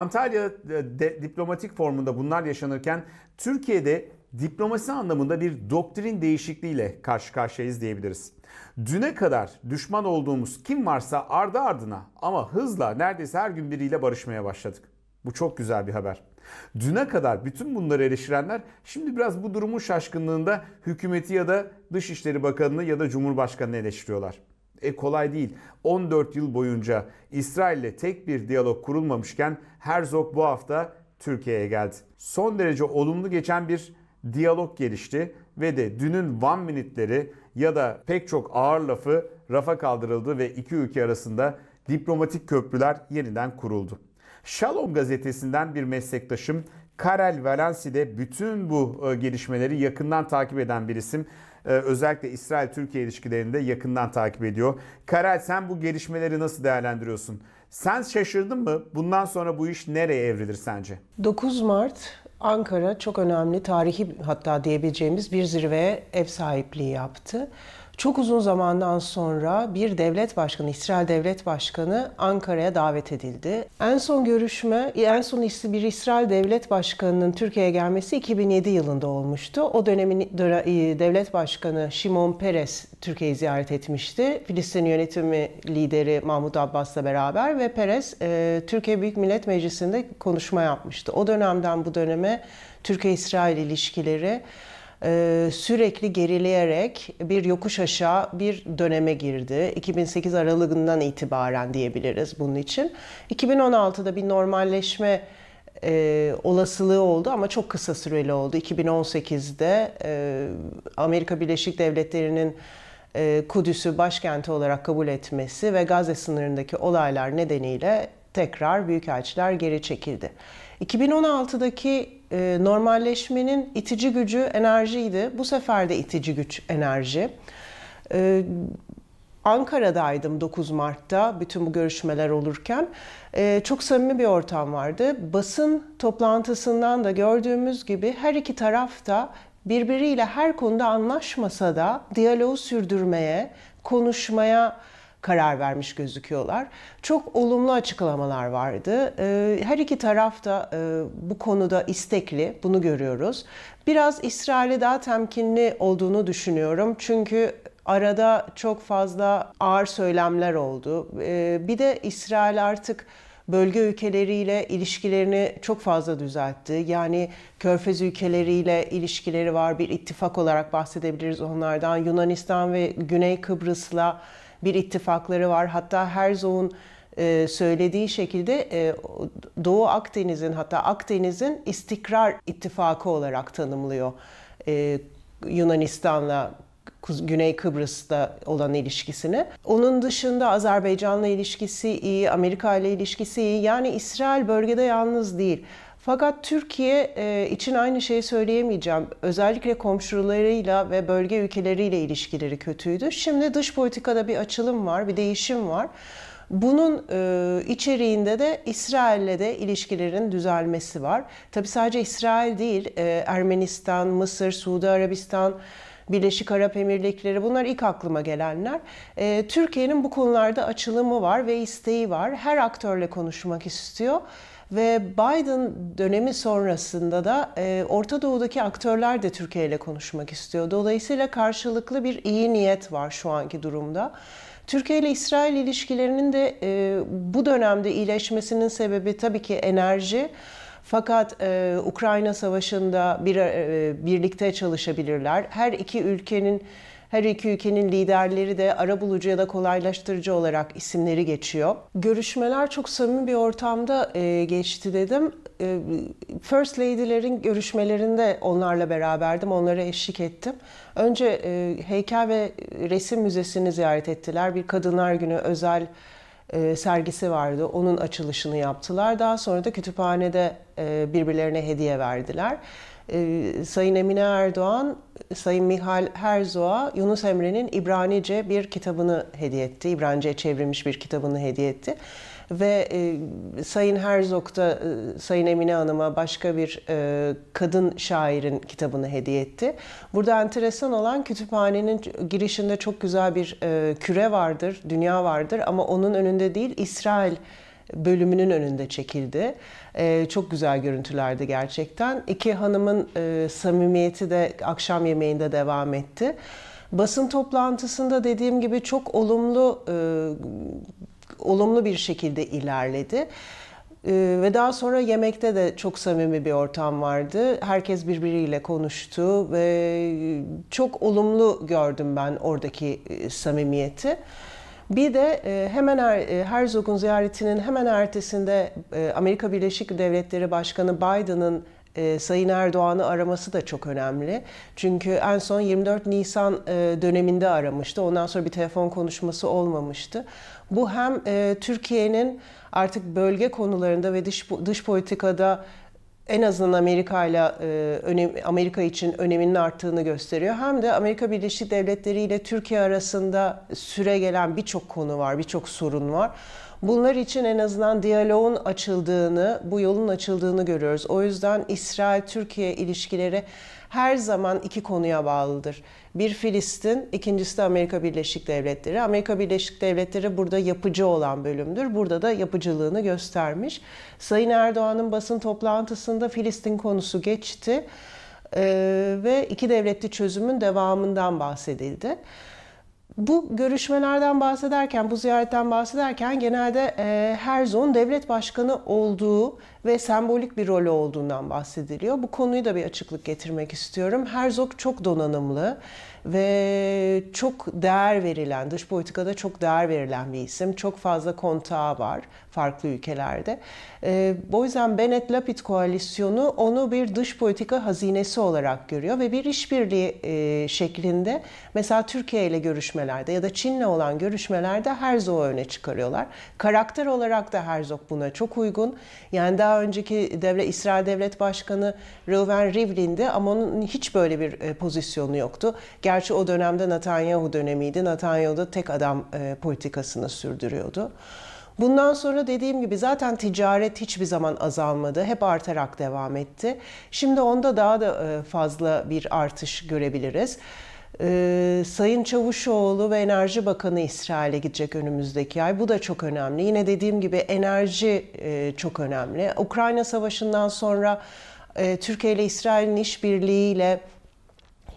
Antalya e, de, diplomatik formunda bunlar yaşanırken Türkiye'de diplomasi anlamında bir doktrin değişikliğiyle karşı karşıyayız diyebiliriz. Düne kadar düşman olduğumuz kim varsa ardı ardına ama hızla neredeyse her gün biriyle barışmaya başladık. Bu çok güzel bir haber. Düne kadar bütün bunları eleştirenler şimdi biraz bu durumun şaşkınlığında hükümeti ya da Dışişleri Bakanı'nı ya da Cumhurbaşkanı'nı eleştiriyorlar e, kolay değil. 14 yıl boyunca İsrail'le tek bir diyalog kurulmamışken Herzog bu hafta Türkiye'ye geldi. Son derece olumlu geçen bir diyalog gelişti ve de dünün one minute'leri ya da pek çok ağır lafı rafa kaldırıldı ve iki ülke arasında diplomatik köprüler yeniden kuruldu. Shalom gazetesinden bir meslektaşım Karel Valensi de bütün bu e, gelişmeleri yakından takip eden bir isim. Ee, özellikle İsrail-Türkiye ilişkilerini de yakından takip ediyor. Karel sen bu gelişmeleri nasıl değerlendiriyorsun? Sen şaşırdın mı? Bundan sonra bu iş nereye evrilir sence? 9 Mart Ankara çok önemli tarihi hatta diyebileceğimiz bir zirveye ev sahipliği yaptı. Çok uzun zamandan sonra bir devlet başkanı, İsrail devlet başkanı Ankara'ya davet edildi. En son görüşme, en son bir İsrail devlet başkanının Türkiye'ye gelmesi 2007 yılında olmuştu. O dönemin devlet başkanı Şimon Peres Türkiye'yi ziyaret etmişti. Filistin yönetimi lideri Mahmut Abbas'la beraber ve Peres e, Türkiye Büyük Millet Meclisi'nde konuşma yapmıştı. O dönemden bu döneme Türkiye-İsrail ilişkileri e, sürekli gerileyerek bir yokuş aşağı bir döneme girdi. 2008 aralığından itibaren diyebiliriz bunun için. 2016'da bir normalleşme e, olasılığı oldu ama çok kısa süreli oldu. 2018'de e, Amerika Birleşik Devletleri'nin e, Kudüs'ü başkenti olarak kabul etmesi ve Gazze sınırındaki olaylar nedeniyle tekrar büyükelçiler geri çekildi. 2016'daki e, normalleşmenin itici gücü enerjiydi. Bu sefer de itici güç enerji. E, Ankara'daydım 9 Mart'ta bütün bu görüşmeler olurken. E, çok samimi bir ortam vardı. Basın toplantısından da gördüğümüz gibi her iki taraf da birbiriyle her konuda anlaşmasa da diyaloğu sürdürmeye, konuşmaya, karar vermiş gözüküyorlar. Çok olumlu açıklamalar vardı. Ee, her iki taraf da e, bu konuda istekli, bunu görüyoruz. Biraz İsrail'i daha temkinli olduğunu düşünüyorum. Çünkü arada çok fazla ağır söylemler oldu. Ee, bir de İsrail artık bölge ülkeleriyle ilişkilerini çok fazla düzeltti. Yani Körfez ülkeleriyle ilişkileri var. Bir ittifak olarak bahsedebiliriz onlardan. Yunanistan ve Güney Kıbrıs'la bir ittifakları var. Hatta Herzog'un e, söylediği şekilde e, Doğu Akdeniz'in hatta Akdeniz'in istikrar ittifakı olarak tanımlıyor e, Yunanistan'la Güney Kıbrıs'ta olan ilişkisini. Onun dışında Azerbaycan'la ilişkisi iyi, Amerika ile ilişkisi iyi. Yani İsrail bölgede yalnız değil. Fakat Türkiye e, için aynı şeyi söyleyemeyeceğim. Özellikle komşularıyla ve bölge ülkeleriyle ilişkileri kötüydü. Şimdi dış politikada bir açılım var, bir değişim var. Bunun e, içeriğinde de İsrail'le de ilişkilerin düzelmesi var. Tabi sadece İsrail değil, e, Ermenistan, Mısır, Suudi Arabistan, Birleşik Arap Emirlikleri bunlar ilk aklıma gelenler. Türkiye'nin bu konularda açılımı var ve isteği var. Her aktörle konuşmak istiyor. Ve Biden dönemi sonrasında da e, Orta Doğu'daki aktörler de Türkiye ile konuşmak istiyor. Dolayısıyla karşılıklı bir iyi niyet var şu anki durumda. Türkiye ile İsrail ilişkilerinin de e, bu dönemde iyileşmesinin sebebi tabii ki enerji. Fakat e, Ukrayna Savaşı'nda bir, e, birlikte çalışabilirler. Her iki ülkenin her iki ülkenin liderleri de arabulucu ya da kolaylaştırıcı olarak isimleri geçiyor. Görüşmeler çok samimi bir ortamda e, geçti dedim. E, First Lady'lerin görüşmelerinde onlarla beraberdim, onlara eşlik ettim. Önce e, heykel ve resim müzesini ziyaret ettiler. Bir kadınlar günü özel e, sergisi vardı. Onun açılışını yaptılar. Daha sonra da kütüphanede e, birbirlerine hediye verdiler. E, Sayın Emine Erdoğan Sayın Mihal Herzoğa Yunus Emre'nin İbranice bir kitabını hediye etti. İbranice'ye çevrilmiş bir kitabını hediye etti. Ve e, Sayın Herzog da e, Sayın Emine Hanım'a başka bir e, kadın şairin kitabını hediye etti. Burada enteresan olan kütüphanenin girişinde çok güzel bir e, küre vardır, dünya vardır ama onun önünde değil İsrail bölümünün önünde çekildi. Ee, çok güzel görüntülerdi gerçekten. İki hanımın e, samimiyeti de akşam yemeğinde devam etti. Basın toplantısında dediğim gibi çok olumlu e, olumlu bir şekilde ilerledi. Ee, ve daha sonra yemekte de çok samimi bir ortam vardı. Herkes birbiriyle konuştu ve çok olumlu gördüm ben oradaki e, samimiyeti. Bir de e, hemen er, e, Herzog'un ziyaretinin hemen ertesinde e, Amerika Birleşik Devletleri Başkanı Biden'ın Sayın Erdoğan'ı araması da çok önemli. Çünkü en son 24 Nisan döneminde aramıştı. Ondan sonra bir telefon konuşması olmamıştı. Bu hem Türkiye'nin artık bölge konularında ve dış dış politikada en azından Amerika ile Amerika için öneminin arttığını gösteriyor. Hem de Amerika Birleşik Devletleri ile Türkiye arasında süre gelen birçok konu var, birçok sorun var. Bunlar için en azından diyaloğun açıldığını, bu yolun açıldığını görüyoruz. O yüzden İsrail-Türkiye ilişkileri her zaman iki konuya bağlıdır. Bir Filistin, ikincisi de Amerika Birleşik Devletleri. Amerika Birleşik Devletleri burada yapıcı olan bölümdür. Burada da yapıcılığını göstermiş. Sayın Erdoğan'ın basın toplantısında Filistin konusu geçti. Ee, ve iki devletli çözümün devamından bahsedildi. Bu görüşmelerden bahsederken, bu ziyaretten bahsederken genelde e, her devlet başkanı olduğu ve sembolik bir rolü olduğundan bahsediliyor. Bu konuyu da bir açıklık getirmek istiyorum. Herzog çok donanımlı ve çok değer verilen, dış politikada çok değer verilen bir isim. Çok fazla kontağı var farklı ülkelerde. E, o yüzden Bennett-Lapid koalisyonu onu bir dış politika hazinesi olarak görüyor ve bir işbirliği e, şeklinde mesela Türkiye ile görüşmelerde ya da Çin'le olan görüşmelerde Herzog'u öne çıkarıyorlar. Karakter olarak da Herzog buna çok uygun. Yani daha önceki devlet İsrail Devlet Başkanı Reuven Rivlin'di ama onun hiç böyle bir e, pozisyonu yoktu. Gerçekten Gerçi o dönemde Netanyahu dönemiydi. Netanyahu da tek adam e, politikasını sürdürüyordu. Bundan sonra dediğim gibi zaten ticaret hiçbir zaman azalmadı. Hep artarak devam etti. Şimdi onda daha da e, fazla bir artış görebiliriz. Ee, Sayın Çavuşoğlu ve Enerji Bakanı İsrail'e gidecek önümüzdeki ay. Bu da çok önemli. Yine dediğim gibi enerji e, çok önemli. Ukrayna Savaşı'ndan sonra e, Türkiye ile İsrail'in işbirliğiyle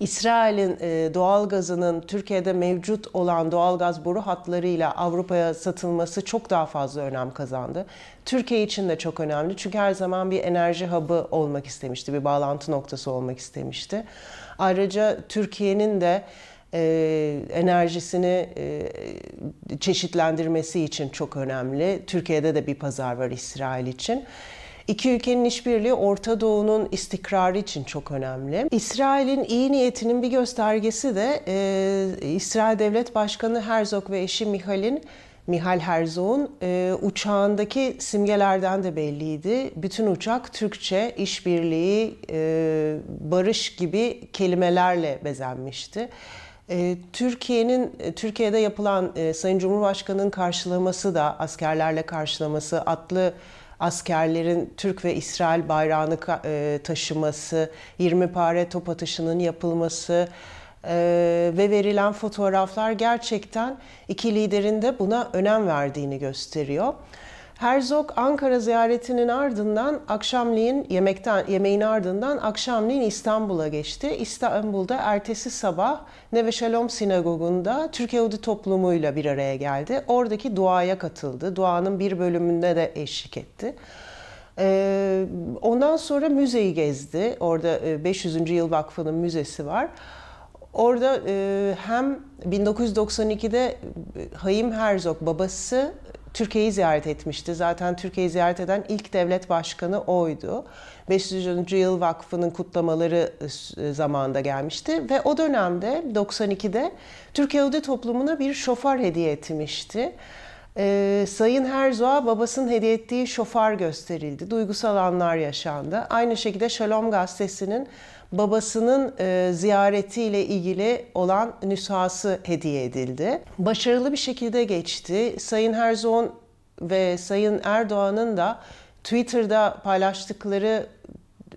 İsrail'in e, doğal gazının Türkiye'de mevcut olan doğal gaz boru hatlarıyla Avrupa'ya satılması çok daha fazla önem kazandı. Türkiye için de çok önemli çünkü her zaman bir enerji hub'ı olmak istemişti, bir bağlantı noktası olmak istemişti. Ayrıca Türkiye'nin de e, enerjisini e, çeşitlendirmesi için çok önemli. Türkiye'de de bir pazar var İsrail için. İki ülkenin işbirliği Orta Doğu'nun istikrarı için çok önemli. İsrail'in iyi niyetinin bir göstergesi de e, İsrail Devlet Başkanı Herzog ve eşi Mihal'in Mihal Herzog'un e, uçağındaki simgelerden de belliydi. Bütün uçak Türkçe, işbirliği, e, barış gibi kelimelerle bezenmişti. E, Türkiye'nin e, Türkiye'de yapılan e, Sayın Cumhurbaşkanı'nın karşılaması da askerlerle karşılaması atlı askerlerin Türk ve İsrail bayrağını e, taşıması, 20 pare top atışının yapılması e, ve verilen fotoğraflar gerçekten iki liderin de buna önem verdiğini gösteriyor. Herzog Ankara ziyaretinin ardından akşamleyin yemekten yemeğin ardından akşamleyin İstanbul'a geçti. İstanbul'da ertesi sabah Neve Shalom Sinagogu'nda Türk Yahudi toplumuyla bir araya geldi. Oradaki duaya katıldı. Duanın bir bölümünde de eşlik etti. Ee, ondan sonra müzeyi gezdi. Orada 500. E, Yıl Vakfı'nın müzesi var. Orada e, hem 1992'de e, Hayim Herzog babası Türkiye'yi ziyaret etmişti. Zaten Türkiye'yi ziyaret eden ilk devlet başkanı oydu. 500. Yıl Vakfı'nın kutlamaları e, e, zamanında gelmişti ve o dönemde 92'de Türkiye Yahudi toplumuna bir şofar hediye etmişti. Ee, Sayın Herzog'a babasının hediye ettiği şofar gösterildi. Duygusal anlar yaşandı. Aynı şekilde Shalom gazetesinin babasının e, ziyaretiyle ilgili olan nüshası hediye edildi. Başarılı bir şekilde geçti. Sayın Herzog ve Sayın Erdoğan'ın da Twitter'da paylaştıkları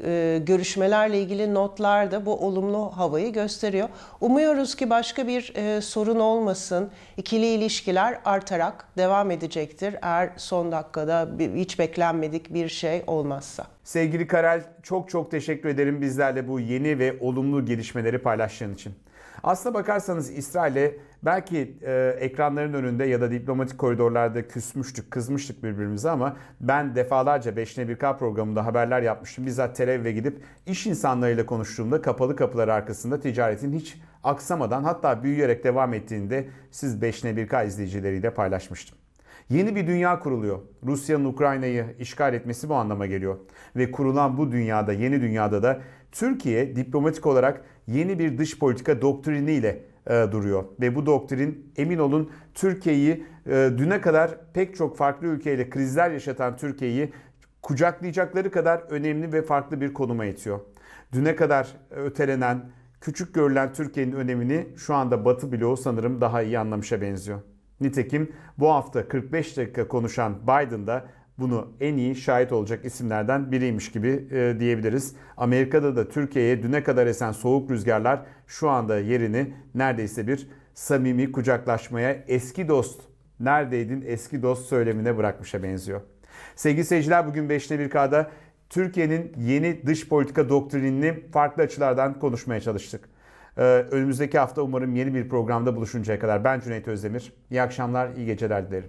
e, görüşmelerle ilgili notlar da bu olumlu havayı gösteriyor. Umuyoruz ki başka bir e, sorun olmasın. İkili ilişkiler artarak devam edecektir. Eğer son dakikada hiç beklenmedik bir şey olmazsa. Sevgili Karel çok çok teşekkür ederim bizlerle bu yeni ve olumlu gelişmeleri paylaştığın için. Aslına bakarsanız İsrail'e belki e, ekranların önünde ya da diplomatik koridorlarda küsmüştük, kızmıştık birbirimize ama ben defalarca 5'ine 1K programında haberler yapmıştım. Bizzat Tel Aviv'e gidip iş insanlarıyla konuştuğumda kapalı kapılar arkasında ticaretin hiç aksamadan hatta büyüyerek devam ettiğinde siz 5'ine 1K izleyicileriyle paylaşmıştım. Yeni bir dünya kuruluyor. Rusya'nın Ukrayna'yı işgal etmesi bu anlama geliyor. Ve kurulan bu dünyada, yeni dünyada da Türkiye diplomatik olarak yeni bir dış politika doktriniyle e, duruyor. Ve bu doktrin emin olun Türkiye'yi e, düne kadar pek çok farklı ülkeyle krizler yaşatan Türkiye'yi kucaklayacakları kadar önemli ve farklı bir konuma itiyor. Düne kadar ötelenen, küçük görülen Türkiye'nin önemini şu anda Batı bloğu sanırım daha iyi anlamışa benziyor. Nitekim bu hafta 45 dakika konuşan Biden da bunu en iyi şahit olacak isimlerden biriymiş gibi e, diyebiliriz. Amerika'da da Türkiye'ye düne kadar esen soğuk rüzgarlar şu anda yerini neredeyse bir samimi kucaklaşmaya eski dost, neredeydin eski dost söylemine bırakmışa benziyor. Sevgili seyirciler bugün 5'te 1K'da Türkiye'nin yeni dış politika doktrinini farklı açılardan konuşmaya çalıştık. Ee, önümüzdeki hafta umarım yeni bir programda buluşuncaya kadar ben Cüneyt Özdemir. İyi akşamlar, iyi geceler dilerim.